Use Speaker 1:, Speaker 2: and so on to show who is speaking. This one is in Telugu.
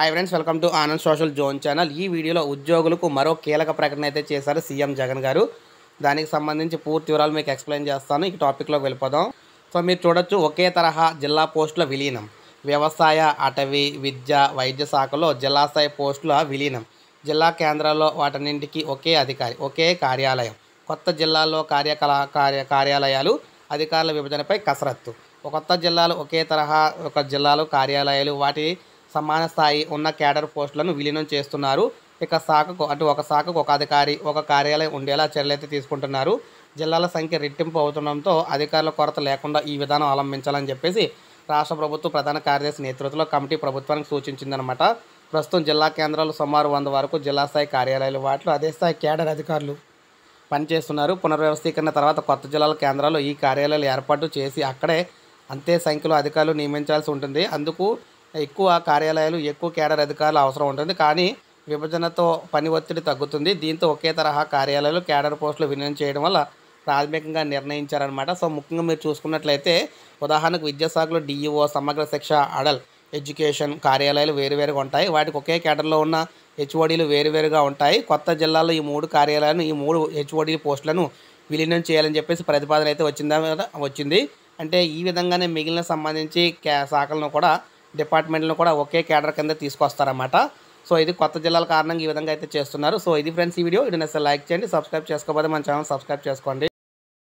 Speaker 1: hi friends welcome to Anand social zone channel ఈ వీడియోలో ఉద్యోగులకు మరో కీలక ప్రకటన అయితే చేశారు సీఎం జగన్ గారు దానికి సంబంధించి పూర్తి వివరాలు మీకు ఎక్స్ప్లెయిన్ చేస్తాను ఈ టాపిక్లోకి వెళ్ళిపోదాం సో మీరు చూడొచ్చు ఒకే తరహా జిల్లా పోస్టుల విలీనం వ్యవసాయ అటవీ విద్య వైద్య శాఖలో జిల్లా స్థాయి పోస్టుల విలీనం జిల్లా కేంద్రాల్లో వాటన్నింటికి ఒకే అధికారి ఒకే కార్యాలయం కొత్త జిల్లాల్లో కార్యకలా కార్య కార్యాలయాలు అధికారుల విభజనపై కసరత్తు కొత్త జిల్లాలు ఒకే తరహా ఒక జిల్లాలు కార్యాలయాలు వాటి సమాన స్థాయి ఉన్న క్యాడర్ పోస్టులను విలీనం చేస్తున్నారు ఇక శాఖకు అంటే ఒక శాఖకు ఒక అధికారి ఒక కార్యాలయం ఉండేలా చర్యలైతే తీసుకుంటున్నారు జిల్లాల సంఖ్య రెట్టింపు అవుతుండటంతో అధికారుల కొరత లేకుండా ఈ విధానం అవలంబించాలని చెప్పేసి రాష్ట్ర ప్రభుత్వ ప్రధాన కార్యదర్శి నేతృత్వంలో కమిటీ ప్రభుత్వానికి సూచించిందనమాట ప్రస్తుతం జిల్లా కేంద్రాలు సుమారు వంద వరకు జిల్లా స్థాయి కార్యాలయాలు వాటిలో అదే స్థాయి కేడర్ అధికారులు పనిచేస్తున్నారు పునర్వ్యవస్థీకరణ తర్వాత కొత్త జిల్లాల కేంద్రాల్లో ఈ కార్యాలయాలు ఏర్పాటు చేసి అక్కడే అంతే సంఖ్యలో అధికారులు నియమించాల్సి ఉంటుంది అందుకు ఎక్కువ కార్యాలయాలు ఎక్కువ కేడర్ అధికారులు అవసరం ఉంటుంది కానీ విభజనతో పని ఒత్తిడి తగ్గుతుంది దీంతో ఒకే తరహా కార్యాలయాలు కేడర్ పోస్టులు వినియోగం చేయడం వల్ల ప్రాథమికంగా నిర్ణయించారనమాట సో ముఖ్యంగా మీరు చూసుకున్నట్లయితే ఉదాహరణకు విద్యాశాఖలో డిఈఓ సమగ్ర శిక్ష అడల్ ఎడ్యుకేషన్ కార్యాలయాలు వేరువేరుగా ఉంటాయి వాటికి ఒకే కేటర్లో ఉన్న హెచ్ఓడీలు వేరువేరుగా ఉంటాయి కొత్త జిల్లాలో ఈ మూడు కార్యాలయాలను ఈ మూడు హెచ్ఓడీ పోస్టులను విలీనం చేయాలని చెప్పేసి ప్రతిపాదన అయితే వచ్చిందా వచ్చింది అంటే ఈ విధంగానే మిగిలిన సంబంధించి శాఖలను కూడా డిపార్ట్మెంట్లను కూడా ఒకే కేడర్ కింద తీసుకొస్తారన్నమాట సో ఇది కొత్త జిల్లాల కారణంగా ఈ విధంగా అయితే చేస్తున్నారు సో ఇది ఫ్రెండ్స్ ఈ వీడియో ఇది నచ్చితే లైక్ చేయండి సబ్స్క్రైబ్ చేసుకోకపోతే మన ఛానల్ సబ్స్క్రైబ్ చేసుకోండి